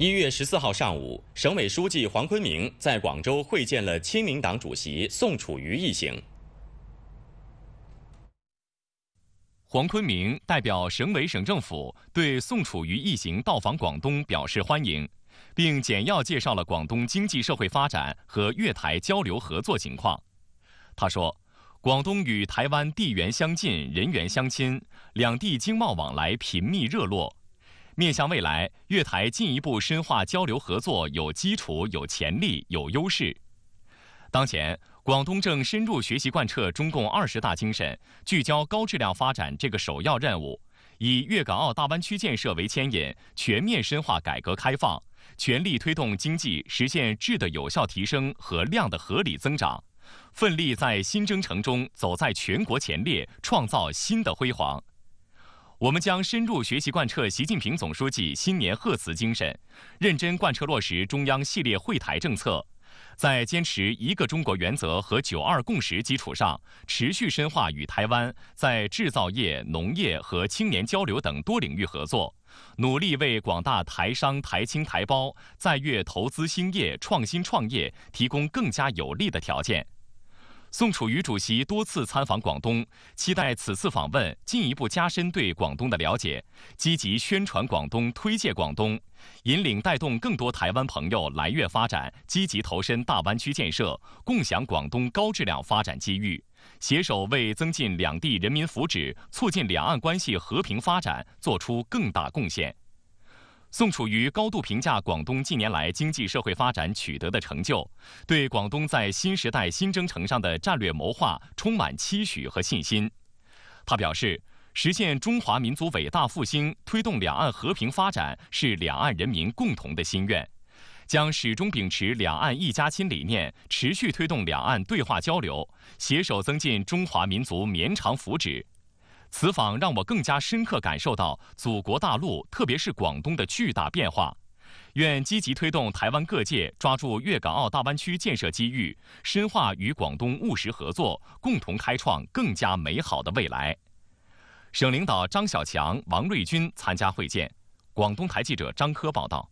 一月十四号上午，省委书记黄坤明在广州会见了亲民党主席宋楚瑜一行。黄坤明代表省委省政府对宋楚瑜一行到访广东表示欢迎，并简要介绍了广东经济社会发展和粤台交流合作情况。他说，广东与台湾地缘相近、人缘相亲，两地经贸往来频密热络。面向未来，粤台进一步深化交流合作，有基础、有潜力、有优势。当前，广东正深入学习贯彻中共二十大精神，聚焦高质量发展这个首要任务，以粤港澳大湾区建设为牵引，全面深化改革开放，全力推动经济实现质的有效提升和量的合理增长，奋力在新征程中走在全国前列，创造新的辉煌。我们将深入学习贯彻习近平总书记新年贺词精神，认真贯彻落实中央系列会台政策，在坚持一个中国原则和“九二共识”基础上，持续深化与台湾在制造业、农业和青年交流等多领域合作，努力为广大台商、台青、台胞在粤投资兴业、创新创业提供更加有利的条件。宋楚瑜主席多次参访广东，期待此次访问进一步加深对广东的了解，积极宣传广东、推介广东，引领带动更多台湾朋友来粤发展，积极投身大湾区建设，共享广东高质量发展机遇，携手为增进两地人民福祉、促进两岸关系和平发展做出更大贡献。宋楚瑜高度评价广东近年来经济社会发展取得的成就，对广东在新时代新征程上的战略谋划充满期许和信心。他表示，实现中华民族伟大复兴、推动两岸和平发展是两岸人民共同的心愿，将始终秉持两岸一家亲理念，持续推动两岸对话交流，携手增进中华民族绵长福祉。此访让我更加深刻感受到祖国大陆，特别是广东的巨大变化。愿积极推动台湾各界抓住粤港澳大湾区建设机遇，深化与广东务实合作，共同开创更加美好的未来。省领导张小强、王瑞军参加会见。广东台记者张科报道。